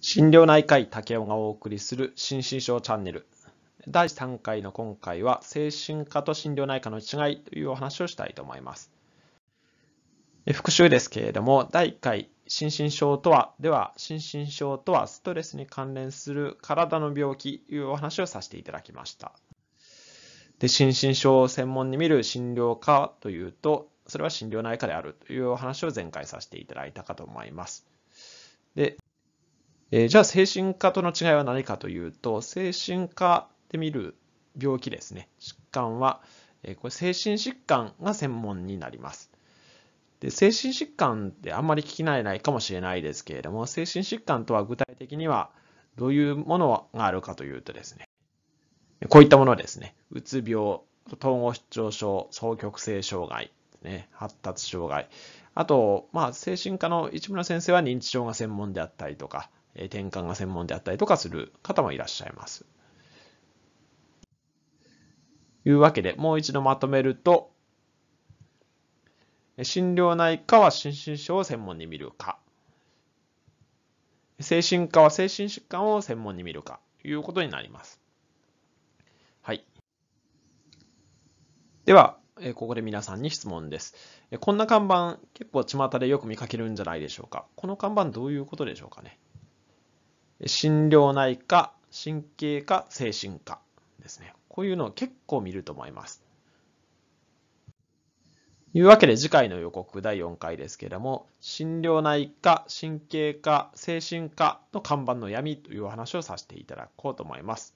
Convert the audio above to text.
心療内科医竹雄がお送りする心身症チャンネル第3回の今回は精神科と心療内科の違いというお話をしたいと思います復習ですけれども第1回心身症とはでは心身症とはストレスに関連する体の病気というお話をさせていただきましたで心身症を専門に見る診療科というとそれは心療内科であるというお話を前回させていただいたかと思いますでえー、じゃあ精神科との違いは何かというと精神科で見る病気ですね疾患は、えー、これ精神疾患が専門になりますで精神疾患ってあんまり聞き慣れないかもしれないですけれども精神疾患とは具体的にはどういうものがあるかというとですねこういったものですねうつ病統合失調症双極性障害ね、発達障害。あと、まあ、精神科の市村先生は認知症が専門であったりとか、転換が専門であったりとかする方もいらっしゃいます。いうわけで、もう一度まとめると、心療内科は心身症を専門に見るか、精神科は精神疾患を専門に見るか、ということになります。はい。では、ここで皆さんに質問です。こんな看板、結構巷でよく見かけるんじゃないでしょうか。この看板どういうことでしょうかね。心療内科、神経科、精神科ですね。こういうのを結構見ると思います。というわけで次回の予告第4回ですけれども、心療内科、神経科、精神科の看板の闇というお話をさせていただこうと思います。